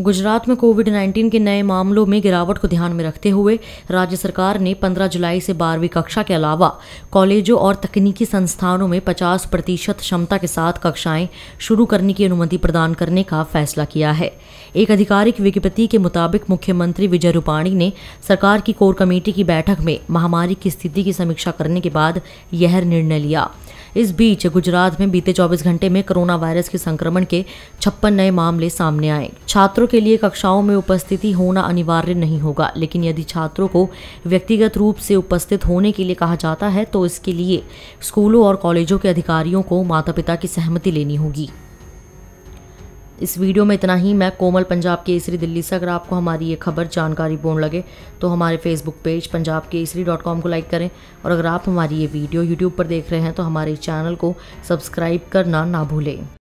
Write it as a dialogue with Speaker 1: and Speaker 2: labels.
Speaker 1: गुजरात में कोविड 19 के नए मामलों में गिरावट को ध्यान में रखते हुए राज्य सरकार ने 15 जुलाई से बारहवीं कक्षा के अलावा कॉलेजों और तकनीकी संस्थानों में 50 प्रतिशत क्षमता के साथ कक्षाएं शुरू करने की अनुमति प्रदान करने का फैसला किया है एक आधिकारिक विज्ञप्ति के मुताबिक मुख्यमंत्री विजय रूपाणी ने सरकार की कोर कमेटी की बैठक में महामारी की स्थिति की समीक्षा करने के बाद यह निर्णय लिया इस बीच गुजरात में बीते चौबीस घंटे में कोरोना वायरस के संक्रमण के छप्पन नए मामले सामने आए छात्रों छात्रों के लिए कक्षाओं में उपस्थिति होना अनिवार्य नहीं होगा लेकिन यदि छात्रों को व्यक्तिगत रूप से उपस्थित होने के लिए कहा जाता है तो इसके लिए स्कूलों और कॉलेजों के अधिकारियों को माता पिता की सहमति लेनी होगी इस वीडियो में इतना ही मैं कोमल पंजाब केसरी दिल्ली से अगर आपको हमारी ये खबर जानकारी पूर्ण लगे तो हमारे Facebook page Punjab Kesari dot com को लाइक करें और अगर आप हमारी ये वीडियो यूट्यूब पर देख रहे हैं तो हमारे चैनल को सब्सक्राइब करना ना भूलें